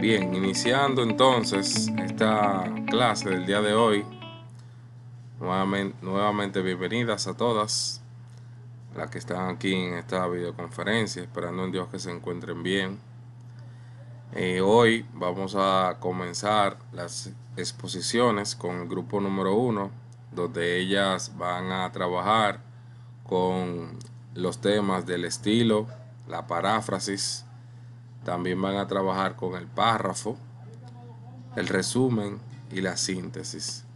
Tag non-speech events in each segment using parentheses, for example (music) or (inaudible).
Bien, iniciando entonces esta clase del día de hoy, nuevamente, bienvenidas a todas las que están aquí en esta videoconferencia, esperando en Dios que se encuentren bien. Eh, hoy vamos a comenzar las exposiciones con el grupo número uno, donde ellas van a trabajar con los temas del estilo, la paráfrasis, también van a trabajar con el párrafo, el resumen y la síntesis.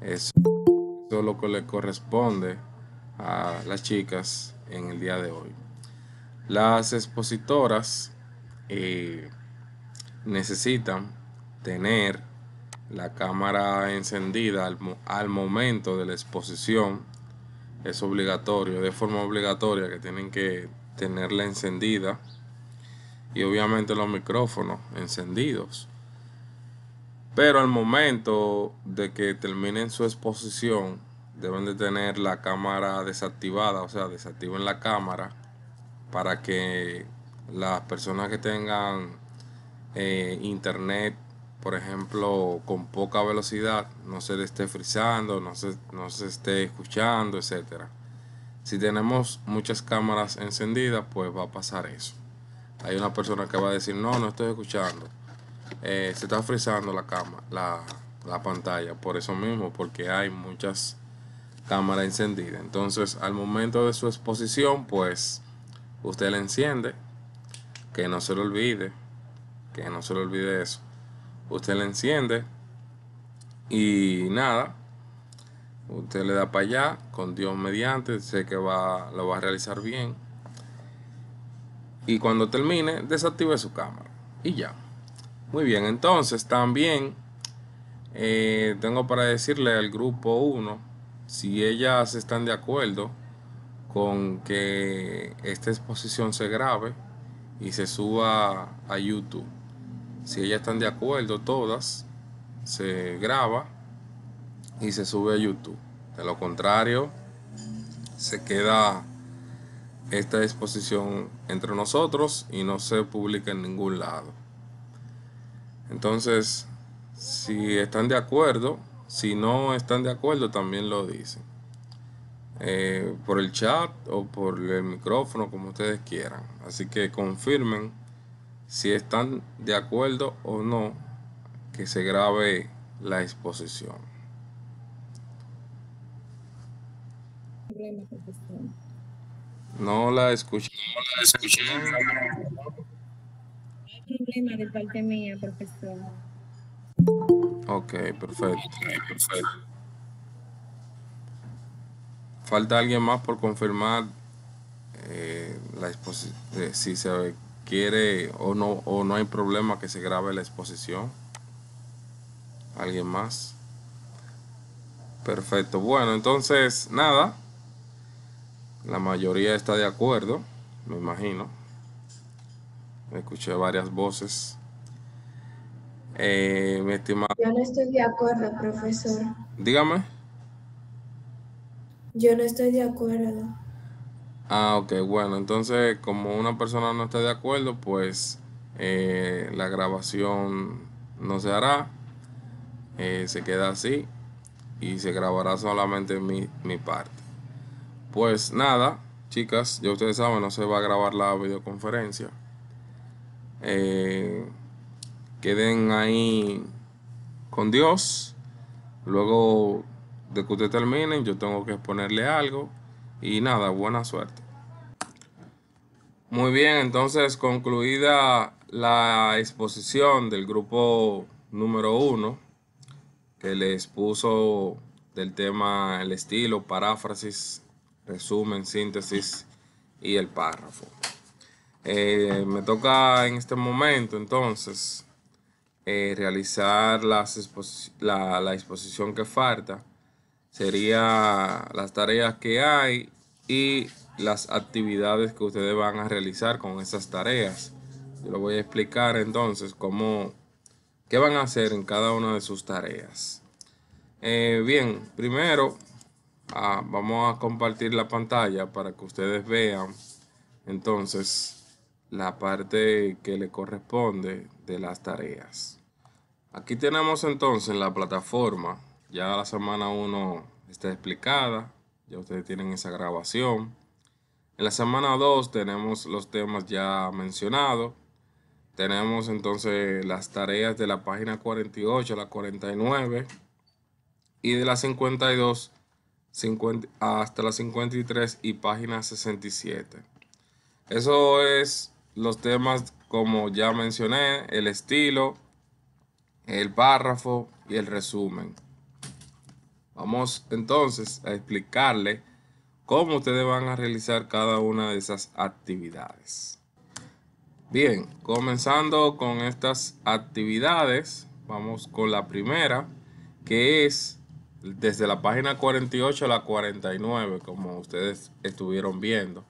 Eso es lo que le corresponde a las chicas en el día de hoy. Las expositoras eh, necesitan tener la cámara encendida al, momento de la exposición. Es obligatorio, de forma obligatoria que tienen que tenerla encendida y obviamente los micrófonos encendidos. Pero al momento de que terminen su exposición, deben de tener la cámara desactivada, o sea, desactiven la cámara para que las personas que tengan eh, internet, por ejemplo, con poca velocidad, no se le esté frizando, no se, no se esté escuchando, etcétera. Si tenemos muchas cámaras encendidas, pues va a pasar eso. Hay una persona que va a decir, no, no estoy escuchando. Eh, se está frisando la, cámara la, pantalla, por eso mismo, porque hay muchas cámaras encendidas. Entonces, al momento de su exposición, pues usted la enciende, que no se le olvide, que no se le olvide eso. Usted la enciende y nada, usted le da para allá, con Dios mediante, sé que va, lo va a realizar bien y cuando termine desactive su cámara y ya muy bien entonces también eh, tengo para decirle al grupo 1 si ellas están de acuerdo con que esta exposición se grabe y se suba a YouTube si ellas están de acuerdo todas se graba y se sube a YouTube de lo contrario se queda esta exposición entre nosotros y no se publica en ningún lado. Entonces, si están de acuerdo, si no están de acuerdo, también lo dicen. Eh, por el chat o por el micrófono, como ustedes quieran. Así que confirmen si están de acuerdo o no que se grabe la exposición. No la escuché. No la escuché. No hay problema de parte mía, profesor. Ok, perfecto. Falta alguien más por confirmar eh, la eh, si se quiere o no, o no hay problema que se grabe la exposición. ¿Alguien más? Perfecto. Bueno, entonces, nada. La mayoría está de acuerdo, me imagino. Escuché varias voces. Eh, mi estimado. Yo no estoy de acuerdo, profesor. Dígame. Yo no estoy de acuerdo. Ah, ok, bueno, entonces como una persona no está de acuerdo, pues eh, la grabación no se hará, eh, se queda así y se grabará solamente mi, mi parte. Pues nada, chicas, ya ustedes saben, no se va a grabar la videoconferencia. Eh, queden ahí con Dios. Luego de que ustedes terminen, yo tengo que exponerle algo. Y nada, buena suerte. Muy bien, entonces concluida la exposición del grupo número uno, que les puso del tema el estilo, paráfrasis resumen, síntesis y el párrafo. Eh, me toca en este momento entonces eh, realizar las la, exposición que falta. Sería las tareas que hay y las actividades que ustedes van a realizar con esas tareas. Yo lo voy a explicar entonces cómo, qué van a hacer en cada una de sus tareas. Eh, bien, primero Ah, vamos a compartir la pantalla para que ustedes vean entonces la parte que le corresponde de las tareas. Aquí tenemos entonces la plataforma. Ya la semana 1 está explicada. Ya ustedes tienen esa grabación. En la semana 2 tenemos los temas ya mencionados. Tenemos entonces las tareas de la página 48 a la 49. Y de la 52 hasta la 53 y página 67. Eso es los temas como ya mencioné, el estilo, el párrafo y el resumen. Vamos entonces a explicarle cómo ustedes van a realizar cada una de esas actividades. Bien, comenzando con estas actividades, vamos con la primera, que es desde la página 48 a la 49, como ustedes estuvieron viendo.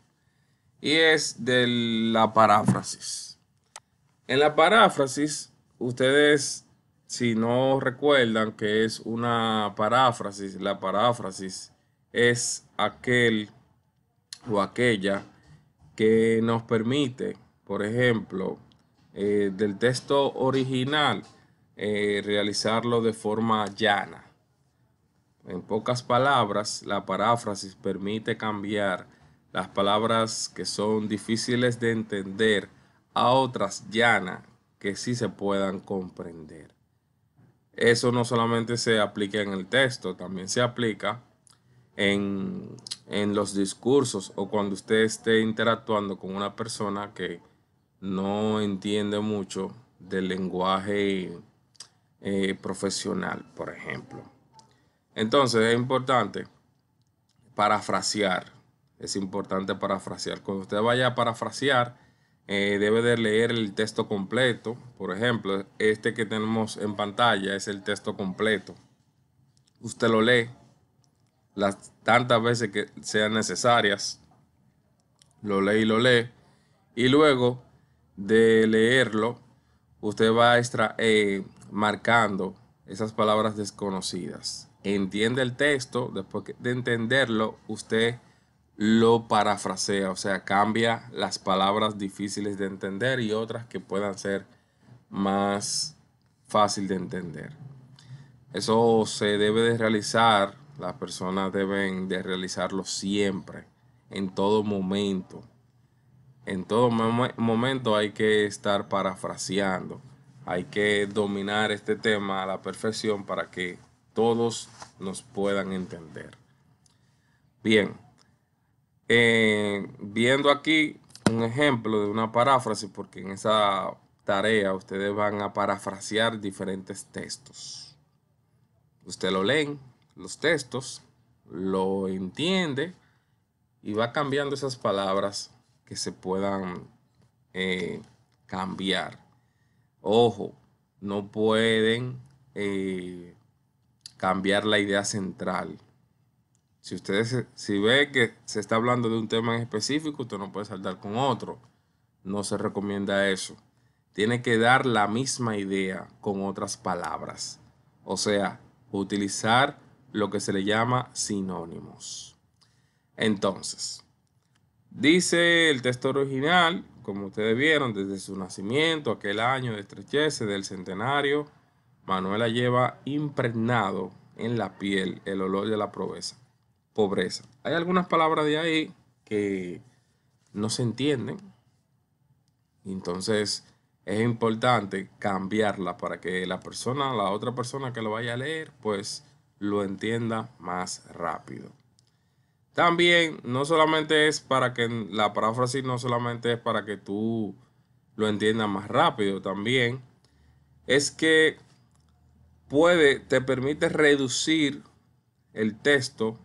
Y es de la paráfrasis. En la paráfrasis, ustedes, si no recuerdan que es una paráfrasis, la paráfrasis es aquel o aquella que nos permite, por ejemplo, eh, del texto original, eh, realizarlo de forma llana. En pocas palabras, la paráfrasis permite cambiar las palabras que son difíciles de entender a otras llanas que sí se puedan comprender. Eso no solamente se aplica en el texto, también se aplica en, los discursos o cuando usted esté interactuando con una persona que no entiende mucho del lenguaje eh, profesional, por ejemplo. Entonces es importante parafrasear, es importante parafrasear. Cuando usted vaya a parafrasear, eh, debe de leer el texto completo. Por ejemplo, este que tenemos en pantalla es el texto completo. Usted lo lee las tantas veces que sean necesarias. Lo lee y lo lee. Y luego de leerlo, usted va a eh, marcando esas palabras desconocidas entiende el texto, después de entenderlo, usted lo parafrasea, o sea, cambia las palabras difíciles de entender y otras que puedan ser más fácil de entender. Eso se debe de realizar, las personas deben de realizarlo siempre, en todo momento. En todo momento hay que estar parafraseando, hay que dominar este tema a la perfección para que todos nos puedan entender. Bien, eh, viendo aquí un ejemplo de una paráfrasis, porque en esa tarea ustedes van a parafrasear diferentes textos. Usted lo leen, los textos, lo entiende y va cambiando esas palabras que se puedan eh, cambiar. Ojo, no pueden eh, cambiar la idea central. Si ustedes si ve que se está hablando de un tema en específico, usted no puede saltar con otro. No se recomienda eso. Tiene que dar la misma idea con otras palabras. O sea, utilizar lo que se le llama sinónimos. Entonces, dice el texto original, como ustedes vieron, desde su nacimiento, aquel año de estrechece del centenario, Manuela lleva impregnado en la piel el olor de la pobreza. pobreza. Hay algunas palabras de ahí que no se entienden. Entonces es importante cambiarla para que la persona, la otra persona que lo vaya a leer, pues lo entienda más rápido. También no solamente es para que la paráfrasis no solamente es para que tú lo entiendas más rápido, también es que puede, te permite reducir el texto,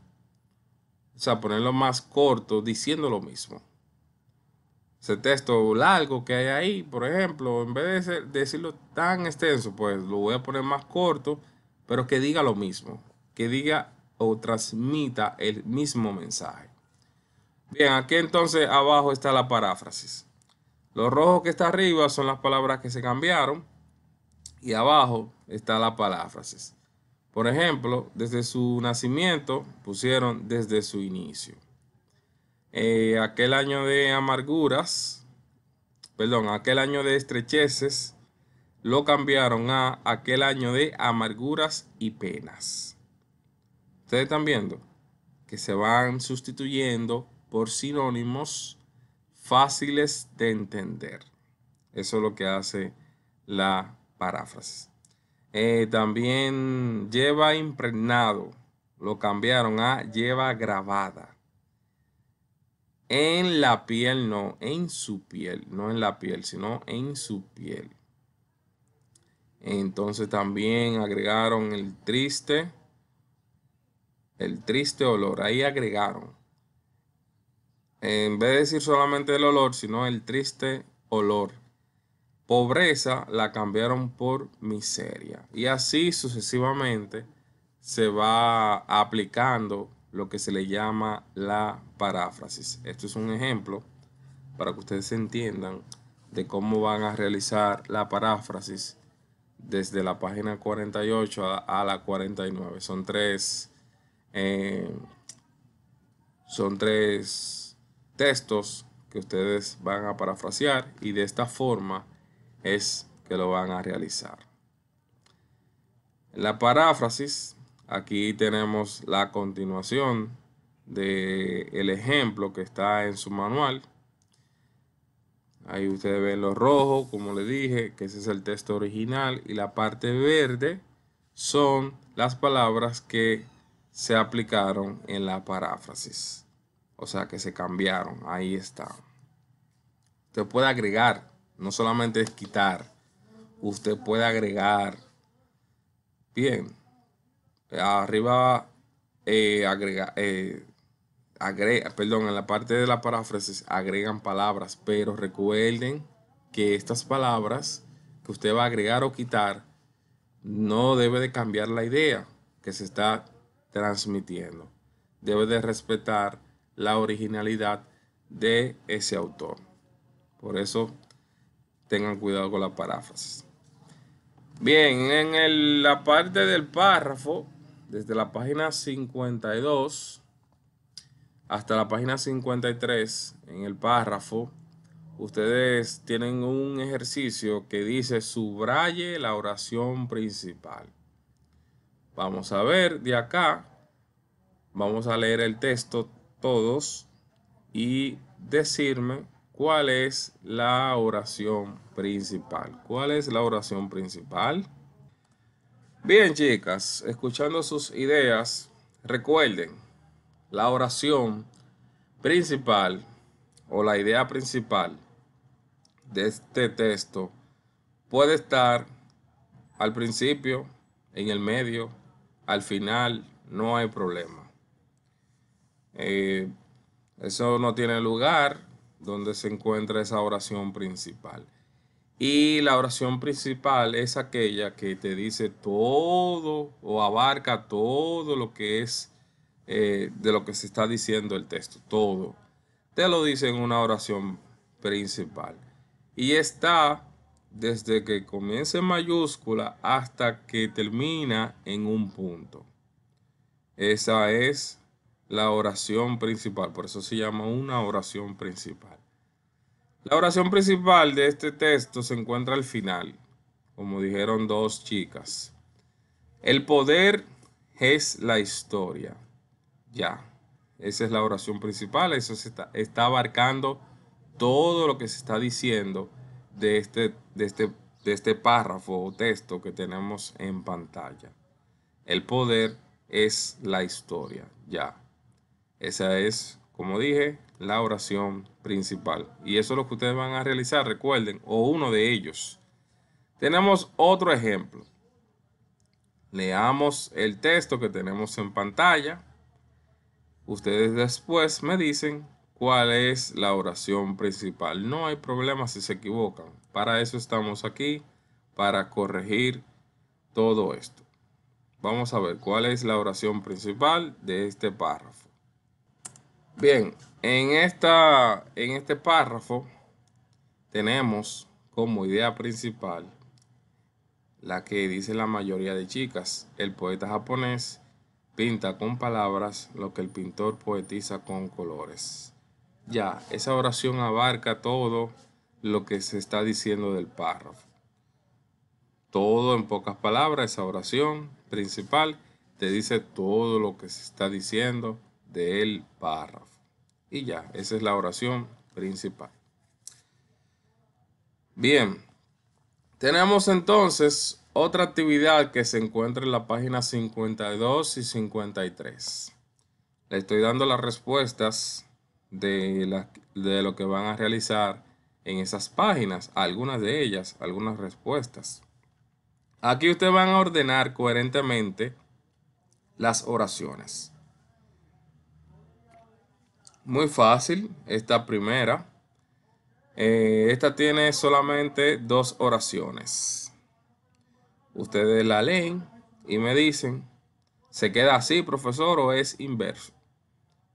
o sea, ponerlo más corto diciendo lo mismo. Ese texto largo que hay ahí, por ejemplo, en vez de decirlo tan extenso, pues lo voy a poner más corto, pero que diga lo mismo, que diga o transmita el mismo mensaje. Bien, aquí entonces abajo está la paráfrasis. Lo rojo que está arriba son las palabras que se cambiaron y abajo está la paráfrasis. Por ejemplo, desde su nacimiento pusieron desde su inicio. Eh, aquel año de amarguras, perdón, aquel año de estrecheces, lo cambiaron a aquel año de amarguras y penas. Ustedes están viendo que se van sustituyendo por sinónimos fáciles de entender. Eso es lo que hace la Paráfrasis. Eh, también lleva impregnado, lo cambiaron a lleva grabada. En la piel, no, en su piel, no en la piel, sino en su piel. Entonces también agregaron el triste, el triste olor, ahí agregaron. En vez de decir solamente el olor, sino el triste olor pobreza la cambiaron por miseria. Y así sucesivamente se va aplicando lo que se le llama la paráfrasis. Esto es un ejemplo para que ustedes entiendan de cómo van a realizar la paráfrasis desde la página 48 a, la 49. Son tres, eh, son tres textos que ustedes van a parafrasear y de esta forma es que lo van a realizar. la paráfrasis, aquí tenemos la continuación del el ejemplo que está en su manual. Ahí ustedes ven lo rojo, como le dije, que ese es el texto original. Y la parte verde son las palabras que se aplicaron en la paráfrasis. O sea, que se cambiaron. Ahí está. Usted puede agregar no solamente es quitar, usted puede agregar. Bien, arriba eh, agrega, eh, agrega, perdón, en la parte de la paráfrasis agregan palabras, pero recuerden que estas palabras que usted va a agregar o quitar no debe de cambiar la idea que se está transmitiendo. Debe de respetar la originalidad de ese autor. Por eso tengan cuidado con la paráfrasis. Bien, en la parte del párrafo, desde la página 52 hasta la página 53, en el párrafo, ustedes tienen un ejercicio que dice subraye la oración principal. Vamos a ver de acá, vamos a leer el texto todos y decirme ¿Cuál es la oración principal? ¿Cuál es la oración principal? Bien, chicas, escuchando sus ideas, recuerden, la oración principal o la idea principal de este texto puede estar al principio, en el medio, al final, no hay problema. Eh, eso no tiene lugar donde se encuentra esa oración principal. Y la oración principal es aquella que te dice todo o abarca todo lo que es eh, de lo que se está diciendo el texto, todo. Te lo dice en una oración principal. Y está desde que comienza en mayúscula hasta que termina en un punto. Esa es la oración principal, por eso se llama una oración principal. La oración principal de este texto se encuentra al final, como dijeron dos chicas. El poder es la historia. Ya, esa es la oración principal, eso está, abarcando todo lo que se está diciendo de este, de este, de este párrafo o texto que tenemos en pantalla. El poder es la historia. Ya. Esa es, como dije, la oración principal. Y eso es lo que ustedes van a realizar, recuerden, o uno de ellos. Tenemos otro ejemplo. Leamos el texto que tenemos en pantalla. Ustedes después me dicen cuál es la oración principal. No hay problema si se equivocan. Para eso estamos aquí, para corregir todo esto. Vamos a ver cuál es la oración principal de este párrafo. Bien, en, en este párrafo tenemos como idea principal la que dice la mayoría de chicas. El poeta japonés pinta con palabras lo que el pintor poetiza con colores. Ya, esa oración abarca todo lo que se está diciendo del párrafo. Todo en pocas palabras, esa oración principal te dice todo lo que se está diciendo del párrafo. Y ya, esa es la oración principal. Bien, tenemos entonces otra actividad que se encuentra en la página 52 y 53. Le estoy dando las respuestas de, de lo que van a realizar en esas páginas, algunas de ellas, algunas respuestas. Aquí ustedes van a ordenar coherentemente las oraciones. Muy fácil, esta primera. Eh, esta tiene solamente dos oraciones. Ustedes la leen y me dicen, ¿se queda así, profesor, o es inverso?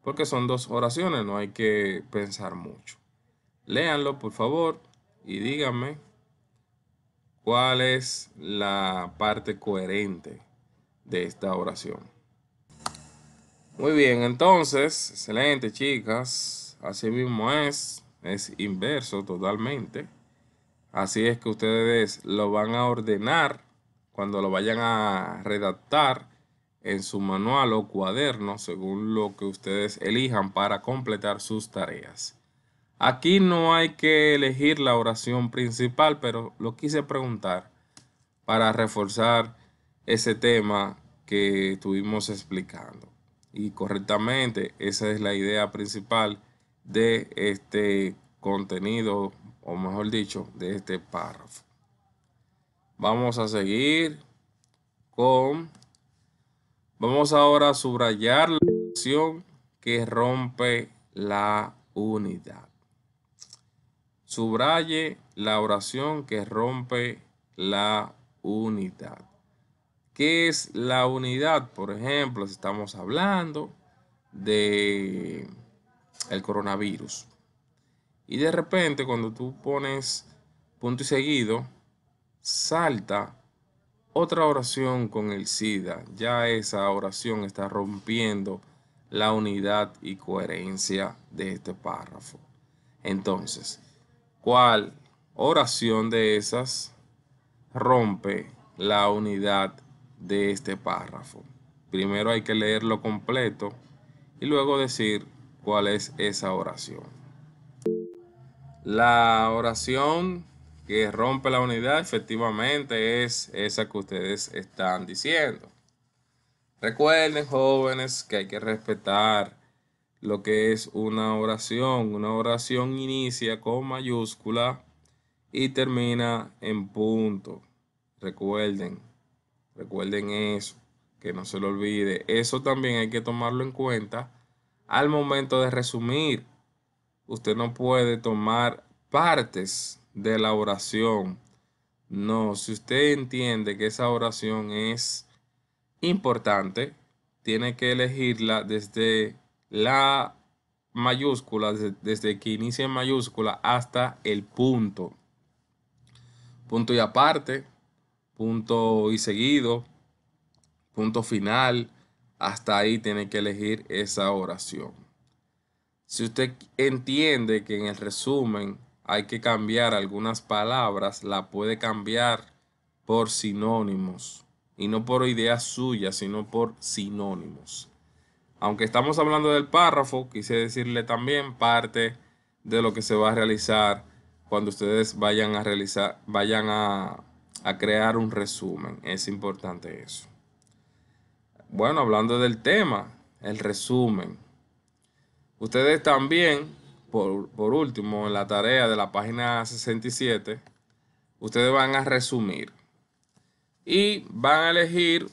Porque son dos oraciones, no hay que pensar mucho. Léanlo, por favor, y díganme cuál es la parte coherente de esta oración. Muy bien, entonces, excelente chicas, así mismo es, es inverso totalmente. Así es que ustedes lo van a ordenar cuando lo vayan a redactar en su manual o cuaderno según lo que ustedes elijan para completar sus tareas. Aquí no hay que elegir la oración principal, pero lo quise preguntar para reforzar ese tema que estuvimos explicando y correctamente. Esa es la idea principal de este contenido, o mejor dicho, de este párrafo. Vamos a seguir con... Vamos ahora a subrayar la oración que rompe la unidad. Subraye la oración que rompe la unidad. ¿Qué es la unidad? Por ejemplo, si estamos hablando de el coronavirus. Y de repente, cuando tú pones punto y seguido, salta otra oración con el SIDA. Ya esa oración está rompiendo la unidad y coherencia de este párrafo. Entonces, ¿cuál oración de esas rompe la unidad de este párrafo. Primero hay que leerlo completo y luego decir cuál es esa oración. La oración que rompe la unidad efectivamente es esa que ustedes están diciendo. Recuerden jóvenes que hay que respetar lo que es una oración. Una oración inicia con mayúscula y termina en punto. Recuerden, Recuerden eso, que no se lo olvide. Eso también hay que tomarlo en cuenta al momento de resumir. Usted no puede tomar partes de la oración. No, si usted entiende que esa oración es importante, tiene que elegirla desde la mayúscula, desde que inicia en mayúscula hasta el punto. Punto y aparte, punto y seguido, punto final, hasta ahí tiene que elegir esa oración. Si usted entiende que en el resumen hay que cambiar algunas palabras, la puede cambiar por sinónimos. Y no por ideas suyas, sino por sinónimos. Aunque estamos hablando del párrafo, quise decirle también parte de lo que se va a realizar cuando ustedes vayan a realizar, vayan a a crear un resumen. Es importante eso. Bueno, hablando del tema, el resumen. Ustedes también, por, por último, en la tarea de la página 67, ustedes van a resumir y van a elegir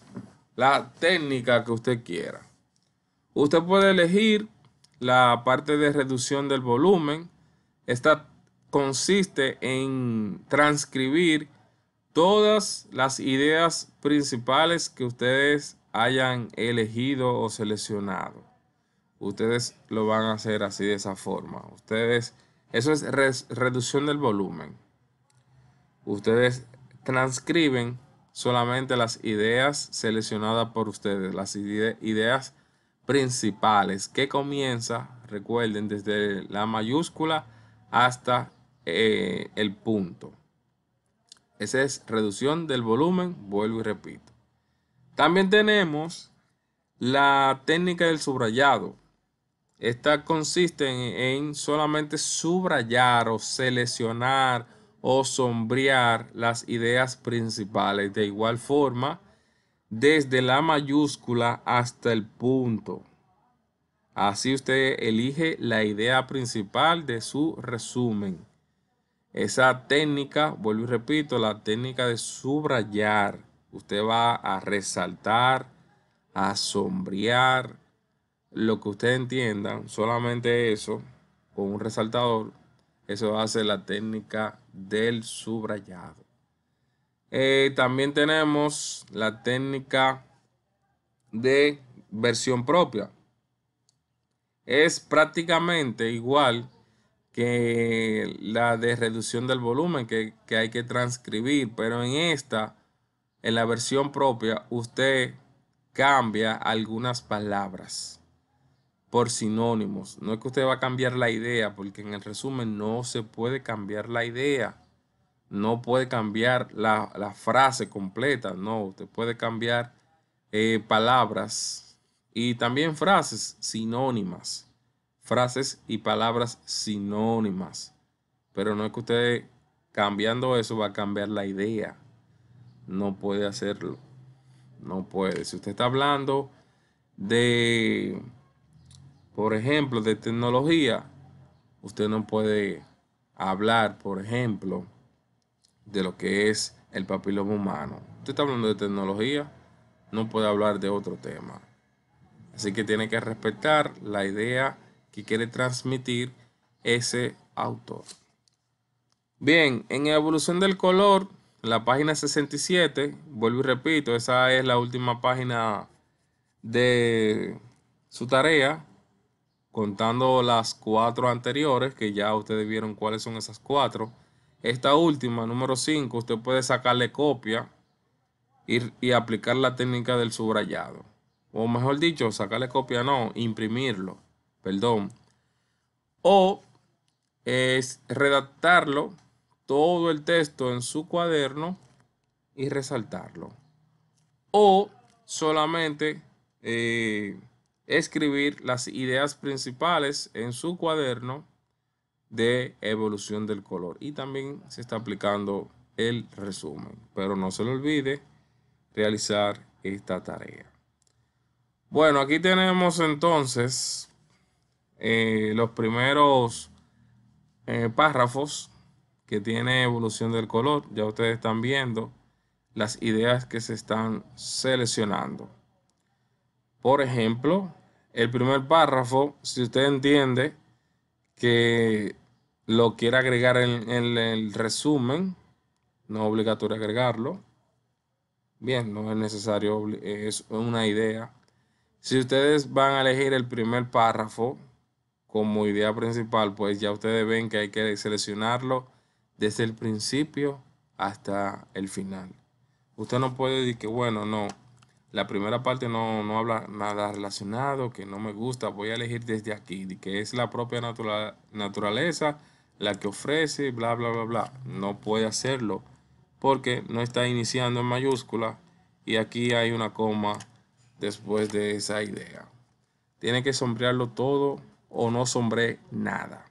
la técnica que usted quiera. Usted puede elegir la parte de reducción del volumen. Esta consiste en transcribir todas las ideas principales que ustedes hayan elegido o seleccionado. Ustedes lo van a hacer así de esa forma. Ustedes, eso es reducción del volumen. Ustedes transcriben solamente las ideas seleccionadas por ustedes, las ideas principales que comienza, recuerden, desde la mayúscula hasta eh, el punto. Esa es reducción del volumen, vuelvo y repito. También tenemos la técnica del subrayado. Esta consiste en, solamente subrayar o seleccionar o sombrear las ideas principales. De igual forma, desde la mayúscula hasta el punto. Así usted elige la idea principal de su resumen. Esa técnica, vuelvo y repito, la técnica de subrayar. Usted va a resaltar, a sombrear, lo que usted entienda. solamente eso, con un resaltador, eso hace la técnica del subrayado. Eh, también tenemos la técnica de versión propia. Es prácticamente igual que la de reducción del volumen que, hay que transcribir, pero en esta, en la versión propia, usted cambia algunas palabras por sinónimos. No es que usted va a cambiar la idea, porque en el resumen no se puede cambiar la idea. No puede cambiar la, frase completa, no, usted puede cambiar eh, palabras y también frases sinónimas frases y palabras sinónimas. Pero no es que usted cambiando eso va a cambiar la idea. No puede hacerlo. No puede. Si usted está hablando de, por ejemplo, de tecnología, usted no puede hablar, por ejemplo, de lo que es el papiloma humano. Usted está hablando de tecnología, no puede hablar de otro tema. Así que tiene que respetar la idea quiere transmitir ese autor. Bien, en evolución del color, la página 67, vuelvo y repito, esa es la última página de su tarea, contando las cuatro anteriores, que ya ustedes vieron cuáles son esas cuatro. Esta última, número 5, usted puede sacarle copia y, y, aplicar la técnica del subrayado. O mejor dicho, sacarle copia no, imprimirlo perdón, o es redactarlo todo el texto en su cuaderno y resaltarlo. O solamente eh, escribir las ideas principales en su cuaderno de evolución del color. Y también se está aplicando el resumen. Pero no se le olvide realizar esta tarea. Bueno, aquí tenemos entonces eh, los primeros eh, párrafos que tiene evolución del color. Ya ustedes están viendo las ideas que se están seleccionando. Por ejemplo, el primer párrafo, si usted entiende que lo quiere agregar en el resumen, no es obligatorio agregarlo. Bien, no es necesario, es una idea. Si ustedes van a elegir el primer párrafo, como idea principal, pues ya ustedes ven que hay que seleccionarlo desde el principio hasta el final. Usted no puede decir que, bueno, no, la primera parte no, habla nada relacionado, que no me gusta, voy a elegir desde aquí, que es la propia naturaleza la que ofrece, bla, bla, bla, bla. No puede hacerlo porque no está iniciando en mayúscula y aquí hay una coma después de esa idea. Tiene que sombrearlo todo o no sombre nada.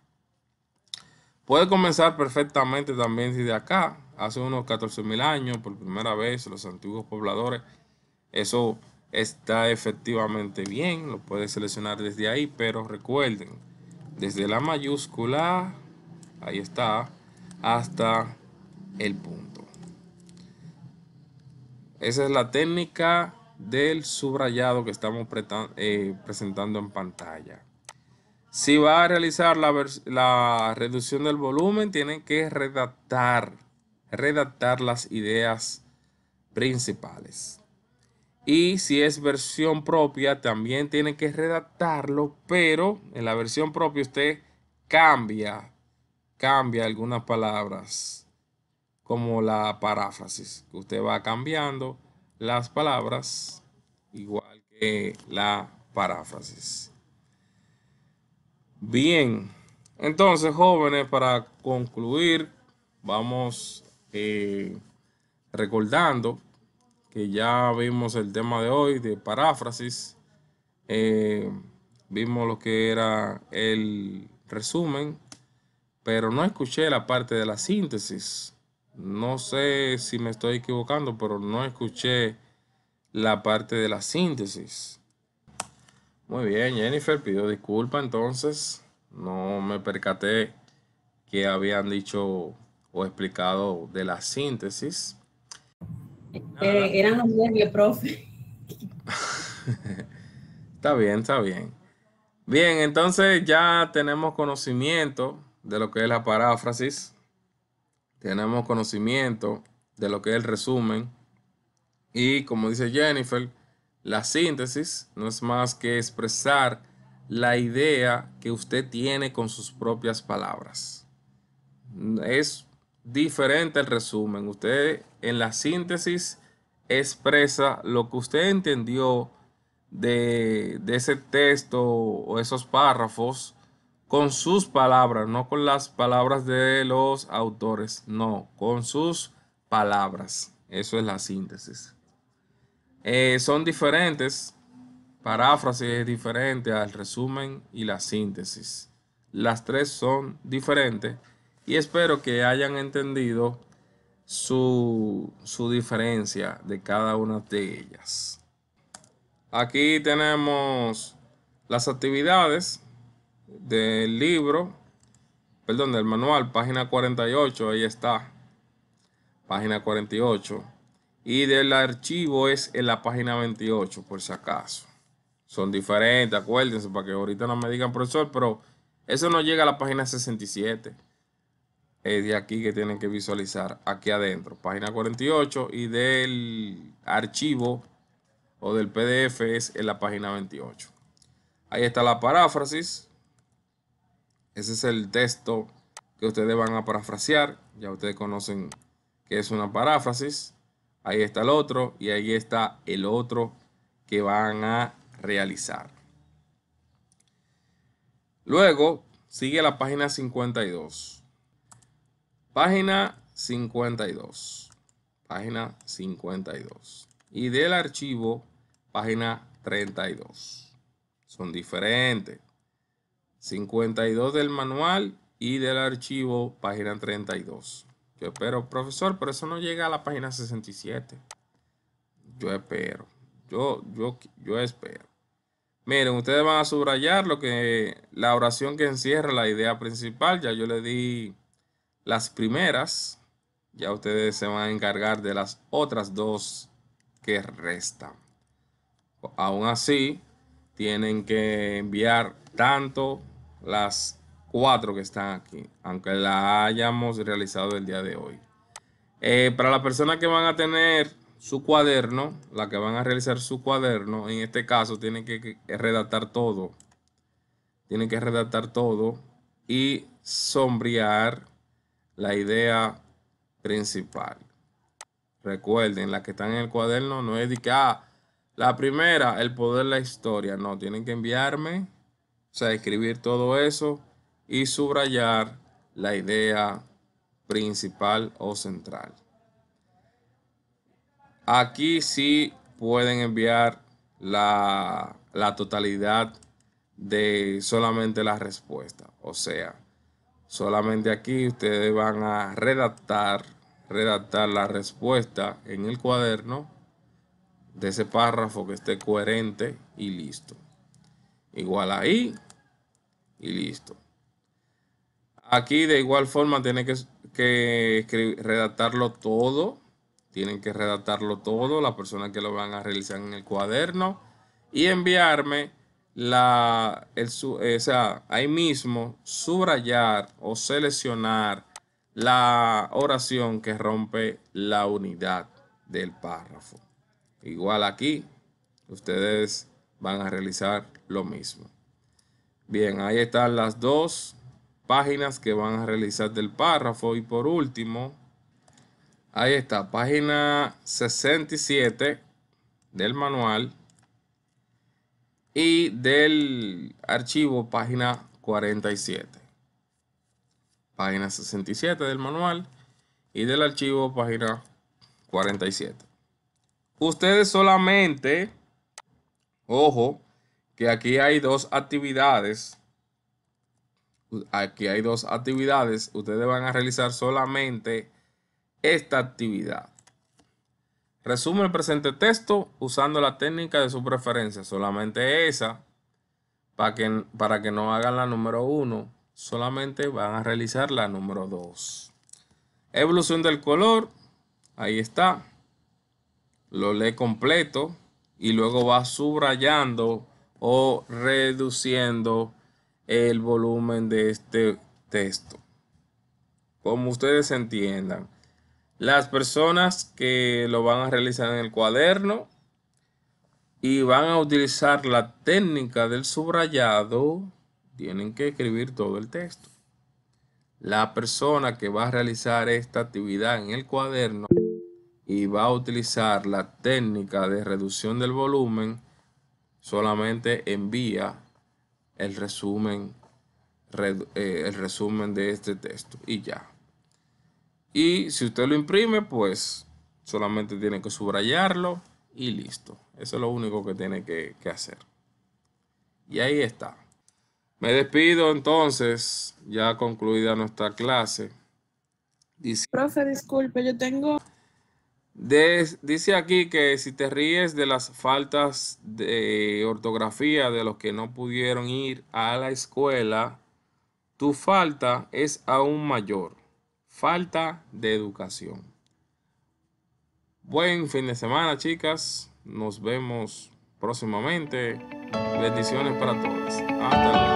Puede comenzar perfectamente también desde acá, hace unos 14.000 años, por primera vez los antiguos pobladores. Eso está efectivamente bien, lo puede seleccionar desde ahí, pero recuerden, desde la mayúscula, ahí está, hasta el punto. Esa es la técnica del subrayado que estamos eh, presentando en pantalla. Si va a realizar la, reducción del volumen, tienen que redactar, redactar las ideas principales. Y si es versión propia, también tiene que redactarlo, pero en la versión propia usted cambia, cambia algunas palabras, como la paráfrasis. Usted va cambiando las palabras igual que la paráfrasis. Bien, entonces jóvenes, para concluir, vamos eh, recordando que ya vimos el tema de hoy de paráfrasis, eh, vimos lo que era el resumen, pero no escuché la parte de la síntesis. No sé si me estoy equivocando, pero no escuché la parte de la síntesis. Muy bien, Jennifer pidió disculpa entonces. No me percaté que habían dicho o explicado de la síntesis. Eh, eran los nervios, profe. (laughs) está bien, está bien. Bien, entonces ya tenemos conocimiento de lo que es la paráfrasis. Tenemos conocimiento de lo que es el resumen. Y como dice Jennifer, la síntesis no es más que expresar la idea que usted tiene con sus propias palabras. Es diferente el resumen. Usted en la síntesis expresa lo que usted entendió de, de ese texto o esos párrafos con sus palabras, no con las palabras de los autores, no, con sus palabras. Eso es la síntesis. Eh, son diferentes, paráfrasis es diferente al resumen y la síntesis. Las tres son diferentes y espero que hayan entendido su, su diferencia de cada una de ellas. Aquí tenemos las actividades del libro, perdón, del manual, página 48, ahí está, página 48 y del archivo es en la página 28, por si acaso. Son diferentes, acuérdense, para que ahorita no me digan, profesor, pero eso no llega a la página 67. Es de aquí que tienen que visualizar, aquí adentro, página 48 y del archivo o del PDF es en la página 28. Ahí está la paráfrasis. Ese es el texto que ustedes van a parafrasear. Ya ustedes conocen que es una paráfrasis ahí está el otro y ahí está el otro que van a realizar. Luego sigue la página 52. Página 52. Página 52. Y del archivo, página 32. Son diferentes. 52 del manual y del archivo, página 32. Yo espero, profesor, pero eso no llega a la página 67. Yo espero. Yo, yo, yo espero. Miren, ustedes van a subrayar lo que la oración que encierra la idea principal. Ya yo le di las primeras. Ya ustedes se van a encargar de las otras dos que restan. Aún así, tienen que enviar tanto las cuatro que están aquí, aunque la hayamos realizado el día de hoy. Eh, para las personas que van a tener su cuaderno, la que van a realizar su cuaderno, en este caso tienen que redactar todo. Tienen que redactar todo y sombrear la idea principal. Recuerden, las que están en el cuaderno no es de que, ah, la primera, el poder de la historia. No, tienen que enviarme, o sea, escribir todo eso y subrayar la idea principal o central. Aquí sí pueden enviar la, la totalidad de solamente la respuesta. O sea, solamente aquí ustedes van a redactar, redactar la respuesta en el cuaderno de ese párrafo que esté coherente y listo. Igual ahí y listo. Aquí de igual forma tienen que, redactarlo todo. Tienen que redactarlo todo, las personas que lo van a realizar en el cuaderno. Y enviarme eh, ahí mismo subrayar o seleccionar la oración que rompe la unidad del párrafo. Igual aquí, ustedes van a realizar lo mismo. Bien, ahí están las dos páginas que van a realizar del párrafo. Y por último, ahí está, página 67 del manual y del archivo página 47. Página 67 del manual y del archivo página 47. Ustedes solamente, ojo, que aquí hay dos actividades aquí hay dos actividades, ustedes van a realizar solamente esta actividad. Resume el presente texto usando la técnica de su preferencia, solamente esa, para que, para que no hagan la número uno, solamente van a realizar la número 2. Evolución del color, ahí está, lo lee completo y luego va subrayando o reduciendo el volumen de este texto. Como ustedes entiendan, las personas que lo van a realizar en el cuaderno y van a utilizar la técnica del subrayado, tienen que escribir todo el texto. La persona que va a realizar esta actividad en el cuaderno y va a utilizar la técnica de reducción del volumen, solamente envía el resumen, eh, el resumen de este texto y ya. Y si usted lo imprime, pues solamente tiene que subrayarlo y listo. Eso es lo único que tiene que, que hacer. Y ahí está. Me despido entonces, ya concluida nuestra clase. Dice... Profe, disculpe, yo tengo dice aquí que si te ríes de las faltas de ortografía de los que no pudieron ir a la escuela, tu falta es aún mayor. Falta de educación. Buen fin de semana, chicas. Nos vemos próximamente. Bendiciones para todas. Hasta luego.